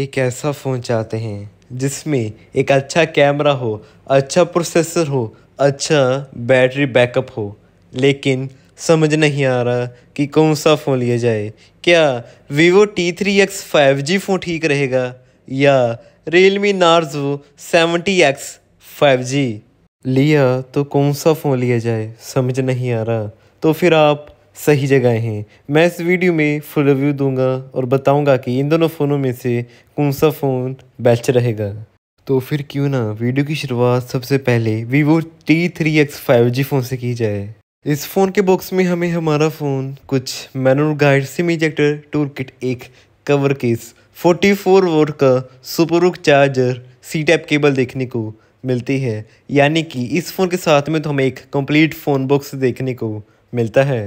एक ऐसा फ़ोन चाहते हैं जिसमें एक अच्छा कैमरा हो अच्छा प्रोसेसर हो अच्छा बैटरी बैकअप हो लेकिन समझ नहीं आ रहा कि कौन सा फ़ोन लिया जाए क्या Vivo T three X five G phone ठीक रहेगा या Realme Narzo seventy X five G लिया तो कौन सा फ़ोन लिया जाए समझ नहीं आ रहा तो फिर आप सही जगह हैं मैं इस वीडियो में फुल रिव्यू दूंगा और बताऊंगा कि इन दोनों फ़ोनों में से कौन सा फ़ोन बेस्ट रहेगा तो फिर क्यों ना वीडियो की शुरुआत सबसे पहले Vivo T three X five G phone से की जाए इस फ़ोन के बॉक्स में हमें हमारा फ़ोन कुछ manual guide SIM ejector tool kit एक कवर केस 44 वोट का SuperVOOC charger C type cable देखने को मिलती है यानी कि इस फ़ोन के साथ में तो हमें एक कंप्लीट फ़ोन बॉक्स देखने को मिलता है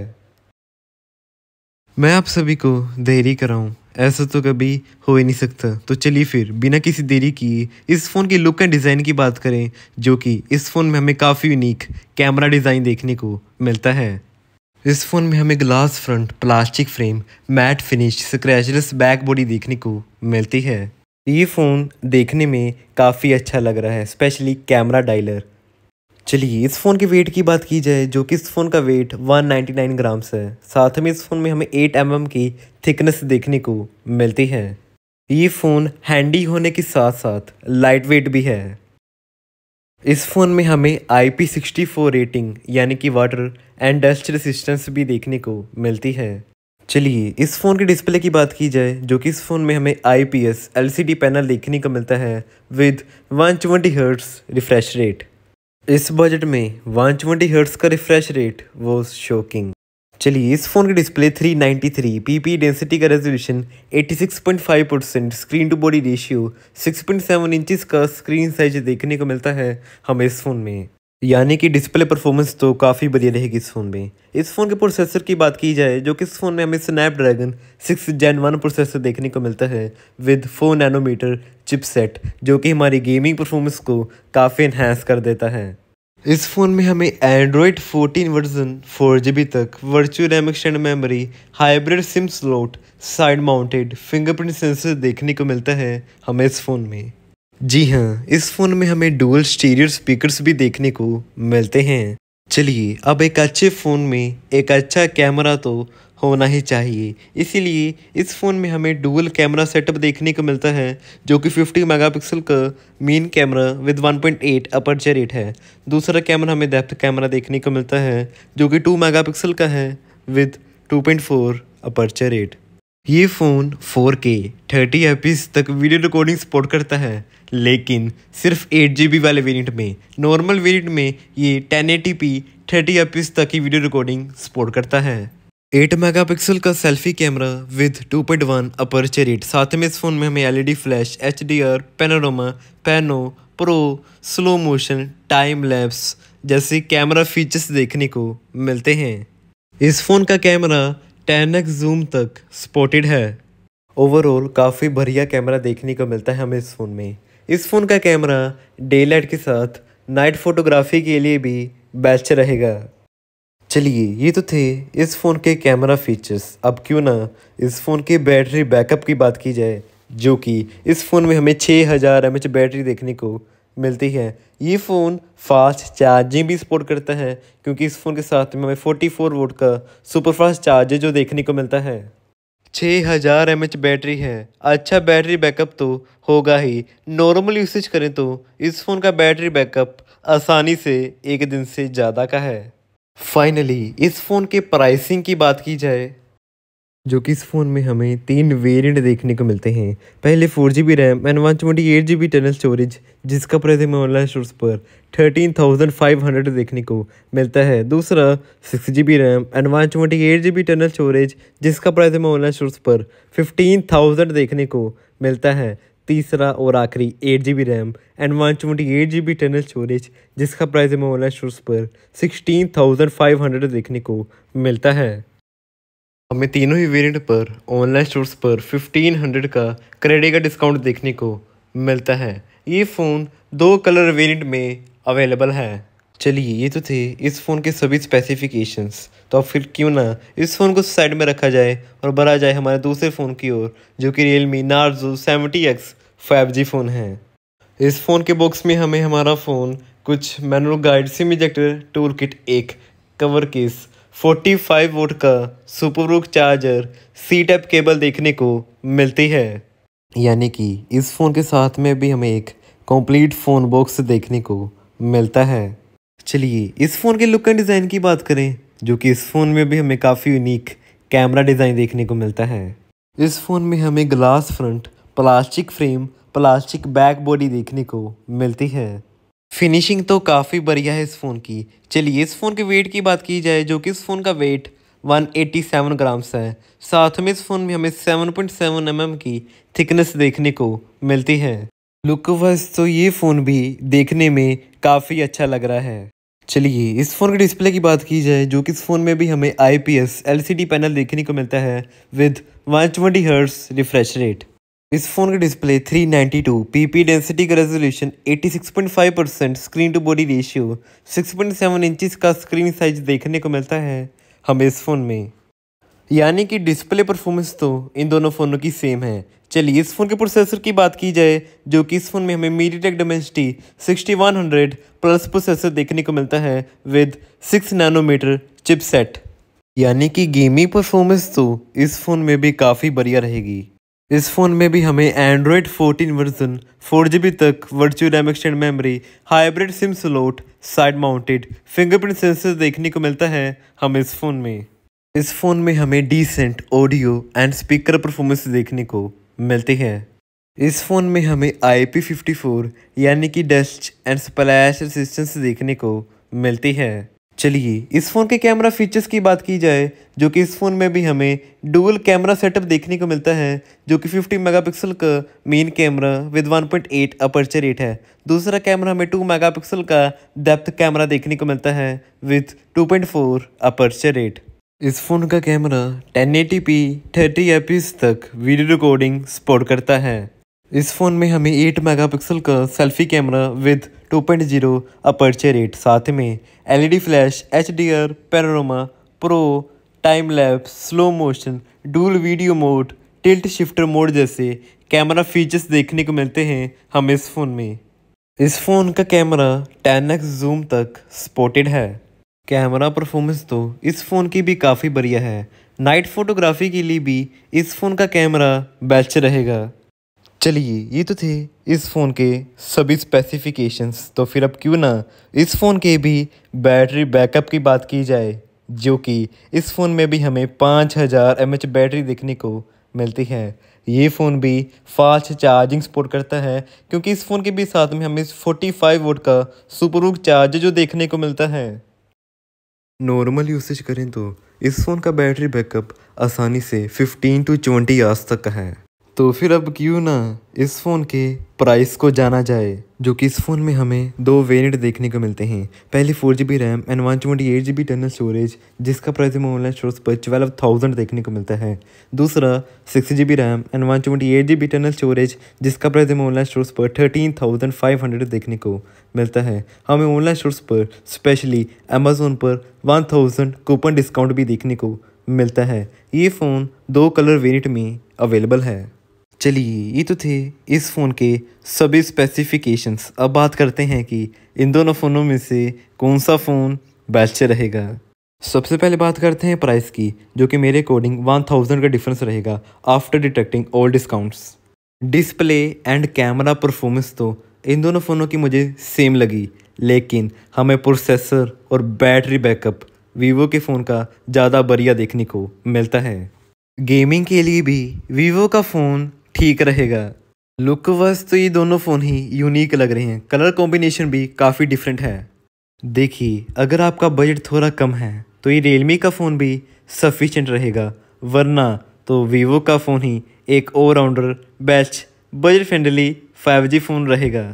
मैं आप सभी को देरी कराऊं ऐसा तो कभी हो ही नहीं सकता तो चलिए फिर बिना किसी देरी किए इस फ़ोन के लुक एंड डिज़ाइन की बात करें जो कि इस फ़ोन में हमें काफ़ी यूनिक कैमरा डिज़ाइन देखने को मिलता है इस फ़ोन में हमें glass front plastic frame matte finish scratchless back body देखने को मिलती है ये फ़ोन देखने में काफ़ी अच्छा लग रहा है स्पेशली कैमरा डायलर चलिए इस फ़ोन के वेट की बात की जाए जो कि इस फ़ोन का वेट 199 ग्राम्स है साथ में इस फ़ोन में हमें 8 एम mm की थिकनेस देखने को मिलती है ये फ़ोन हैंडी होने के साथ साथ लाइट वेट भी है इस फ़ोन में हमें आई पी रेटिंग यानी कि वाटर एंड डस्ट रेसिस्टेंस भी देखने को मिलती है चलिए इस फ़ोन के डिस्प्ले की बात की जाए जो कि इस फ़ोन में हमें आई पी एस पैनल देखने को मिलता है विद 120 हर्ट्स रिफ्रेश रेट इस बजट में वन ट्वेंटी हर्ट्स का रिफ्रेश रेट वो शॉकिंग चलिए इस फ़ोन की डिस्प्ले 393 पीपी डेंसिटी का resolution 86.5 percent screen to body ratio 6.7 inches का स्क्रीन साइज देखने को मिलता है हमें इस फ़ोन में यानी कि डिस्प्ले परफॉर्मेंस तो काफ़ी बढ़िया रहेगी इस फ़ोन में इस फ़ोन के प्रोसेसर की बात की जाए जो कि इस फ़ोन में हमें Snapdragon six Gen one processor देखने को मिलता है विद फोर नैनोमीटर चिपसेट जो कि हमारी गेमिंग परफॉर्मेंस को काफ़ी इन्हेंस कर देता है इस फ़ोन में हमें एंड्रॉयड 14 वर्जन 4GB तक virtual RAM extend memory hybrid SIM slot side mounted fingerprint sensor देखने को मिलता है हमें इस फ़ोन में जी हाँ इस फोन में हमें डुअल स्टीरियो स्पीकर्स भी देखने को मिलते हैं चलिए अब एक अच्छे फ़ोन में एक अच्छा कैमरा तो होना ही चाहिए इसीलिए इस फ़ोन में हमें डुअल कैमरा सेटअप देखने को मिलता है जो कि 50 मेगापिक्सल का main camera with 1.8 aperture rate है दूसरा कैमरा हमें डेप्थ कैमरा देखने को मिलता है जो कि 2 मेगापिक्सल का है विद 2.4 अपर्चर रेट ये फ़ोन 4K 30fps एपिस तक वीडियो रिकॉर्डिंग सपोर्ट करता है लेकिन सिर्फ 8GB वाले वेरिएंट में नॉर्मल वेरिएंट में ये 1080p 30fps एपिस तक की वीडियो रिकॉर्डिंग सपोर्ट करता है 8 मेगापिक्सल का selfie camera with 2.1 point one rate साथ में इस फ़ोन में हमें LED flash H D R panorama pano pro slow motion time lapse जैसे कैमरा फीचर्स देखने को मिलते हैं इस फ़ोन का कैमरा टेनक जूम तक सपोर्टेड है ओवरऑल काफ़ी बढ़िया कैमरा देखने को मिलता है हमें इस फ़ोन में इस फ़ोन का कैमरा डे लाइट के साथ नाइट फोटोग्राफी के लिए भी बेस्ट रहेगा चलिए ये तो थे इस फ़ोन के कैमरा फीचर्स अब क्यों ना इस फ़ोन के बैटरी बैकअप की बात की जाए जो कि इस फ़ोन में हमें 6000 हज़ार बैटरी देखने को मिलती है ये फ़ोन फास्ट चार्जिंग भी सपोर्ट करता है क्योंकि इस फ़ोन के साथ में हमें 44 वोट का सुपर फास्ट चार्जर जो देखने को मिलता है 6000 हज़ार एम बैटरी है अच्छा बैटरी बैकअप तो होगा ही नॉर्मल यूसेज करें तो इस फ़ोन का बैटरी बैकअप आसानी से एक दिन से ज़्यादा का है फाइनली इस फ़ोन के प्राइसिंग की बात की जाए जो कि इस फ़ोन में हमें तीन वेरिएंट देखने को मिलते हैं पहले four G B RAM and one twenty eight G B internal storage जिसका प्राइस हमें ऑनलाइन स्टोर्स पर थर्टीन थाउजेंड फाइव हंड्रेड देखने को मिलता है दूसरा six G B RAM and one twenty eight G B internal storage जिसका price हमें ऑनलाइन स्टोर्स पर फिफ्टीन थाउजेंड देखने को मिलता है तीसरा और आखिरी eight G B RAM and one twenty eight G B internal storage जिसका प्राइस हमें ऑनलाइन स्टोर्स पर सिक्सटीन थाउजेंड फाइव हंड्रेड देखने को मिलता है हमें तीनों ही वेरिएंट पर ऑनलाइन स्टोर्स पर 1500 का क्रेडिट का डिस्काउंट देखने को मिलता है ये फ़ोन दो कलर वेरिएंट में अवेलेबल है चलिए ये तो थे इस फ़ोन के सभी स्पेसिफिकेशंस तो अब फिर क्यों ना इस फ़ोन को साइड में रखा जाए और बढ़ा जाए हमारे दूसरे फ़ोन की ओर जो कि Realme Narzo seventy X five G phone है इस फ़ोन के बॉक्स में हमें हमारा फ़ोन कुछ manual guide SIM ejector tool kit एक cover case forty five watt का SuperVOOC charger C type cable देखने को मिलती है यानी कि इस फ़ोन के साथ में भी हमें एक कंप्लीट फ़ोन बॉक्स देखने को मिलता है चलिए इस फ़ोन के लुक एंड डिज़ाइन की बात करें जो कि इस फ़ोन में भी हमें काफ़ी यूनिक कैमरा डिज़ाइन देखने को मिलता है इस फ़ोन में हमें glass front plastic frame plastic back body देखने को मिलती है फिनिशिंग तो काफ़ी बढ़िया है इस फ़ोन की चलिए इस फ़ोन के वेट की बात की जाए जो कि इस फ़ोन का वेट 187 ग्राम्स है साथ में इस फ़ोन में हमें 7.7 पॉइंट mm की थिकनेस देखने को मिलती है लुक वाइज तो ये फ़ोन भी देखने में काफ़ी अच्छा लग रहा है चलिए इस फ़ोन के डिस्प्ले की बात की जाए जो कि इस फ़ोन में भी हमें आई पी एस पैनल देखने को मिलता है with one twenty refresh rate इस फोन का डिस्प्ले 392 पीपी डेंसिटी का resolution 86.5 percent screen to body ratio 6.7 inches का स्क्रीन साइज देखने को मिलता है हमें इस फ़ोन में यानी कि डिस्प्ले परफॉर्मेंस तो इन दोनों फ़ोनों की सेम है चलिए इस फ़ोन के प्रोसेसर की बात की जाए जो कि इस फ़ोन में हमें MediaTek Dimensity sixty plus processor देखने को मिलता है विद सिक्स नैनोमीटर चिपसेट यानी कि गेमिंग परफॉर्मेंस तो इस फ़ोन में भी काफ़ी बढ़िया रहेगी इस फ़ोन में भी हमें एंड्रॉयड 14 वर्जन फोर बी तक virtual RAM extend memory hybrid SIM slot side mounted fingerprint sensor देखने को मिलता है हम इस फ़ोन में इस फ़ोन में हमें decent audio and speaker performance देखने को मिलती है इस फ़ोन में हमें आई पी यानी कि डस्ट एंड स्प्लैश रेसिस्टेंस देखने को मिलती है चलिए इस फ़ोन के कैमरा फीचर्स की बात की जाए जो कि इस फ़ोन में भी हमें डुअल कैमरा सेटअप देखने को मिलता है जो कि 50 मेगापिक्सल का main camera with 1.8 aperture rate है दूसरा कैमरा हमें 2 मेगापिक्सल का डेप्थ कैमरा देखने को मिलता है विद 2.4 अपर्चर रेट इस फ़ोन का कैमरा 1080p 30 एपिस तक वीडियो रिकॉर्डिंग सपोर्ट करता है इस फ़ोन में हमें 8 मेगापिक्सल का selfie camera with 2.0 aperture rate साथ में LED flash H D R panorama pro time lapse slow motion dual video mode tilt shifter mode जैसे कैमरा फीचर्स देखने को मिलते हैं हमें इस फ़ोन में इस फ़ोन का कैमरा टेन एक्स जूम तक स्पोर्टेड है कैमरा परफॉर्मेंस तो इस फ़ोन की भी काफ़ी बढ़िया है नाइट फोटोग्राफी के लिए भी इस फ़ोन का कैमरा बेस्ट रहेगा चलिए ये तो थे इस फ़ोन के सभी स्पेसिफिकेशंस तो फिर अब क्यों ना इस फ़ोन के भी बैटरी बैकअप की बात की जाए जो कि इस फ़ोन में भी हमें पाँच हज़ार एम बैटरी देखने को मिलती है ये फ़ोन भी फास्ट चार्जिंग सपोर्ट करता है क्योंकि इस फ़ोन के भी साथ में हमें 45 वोट का सुपरूक चार्जर जो देखने को मिलता है नॉर्मल यूसेज करें तो इस फ़ोन का बैटरी बैकअप आसानी से 15 टू 20 आज तक का है तो फिर अब क्यों ना इस फ़ोन के प्राइस को जाना जाए जो कि इस फ़ोन में हमें दो वेरिएंट देखने को मिलते हैं पहले four G B RAM and one twenty eight G B internal storage जिसका प्राइस हमें ऑनलाइन स्टोर्स पर ट्वेल्व थाउजेंड देखने को मिलता है दूसरा six G B RAM and one twenty eight G B internal storage जिसका प्राइस हमें ऑनलाइन स्टोर्स पर थर्टीन थाउजेंड फाइव हंड्रेड देखने को मिलता है हमें ऑनलाइन स्टोर्स पर स्पेशली अमेजोन पर वन थाउजेंड कूपन डिस्काउंट भी देखने को मिलता है ये फ़ोन दो कलर वेरिएंट में अवेलेबल है चलिए ये तो थे इस फ़ोन के सभी स्पेसिफिकेशंस अब बात करते हैं कि इन दोनों फ़ोनों में से कौन सा फ़ोन बेस्ट रहेगा सबसे पहले बात करते हैं प्राइस की जो कि मेरे अकॉर्डिंग वन थाउजेंड का डिफरेंस रहेगा after detecting all discounts display and camera performance तो इन दोनों फ़ोनों की मुझे सेम लगी लेकिन हमें प्रोसेसर और बैटरी बैकअप वीवो के फ़ोन का ज़्यादा बढ़िया देखने को मिलता है गेमिंग के लिए भी वीवो का फ़ोन ठीक रहेगा लुक वज तो ये दोनों फ़ोन ही यूनिक लग रहे हैं कलर कॉम्बिनेशन भी काफ़ी डिफरेंट है देखिए अगर आपका बजट थोड़ा कम है तो ये रियलमी का फ़ोन भी सफिशेंट रहेगा वरना तो वीवो का फ़ोन ही एक all rounder best budget friendly 5G phone रहेगा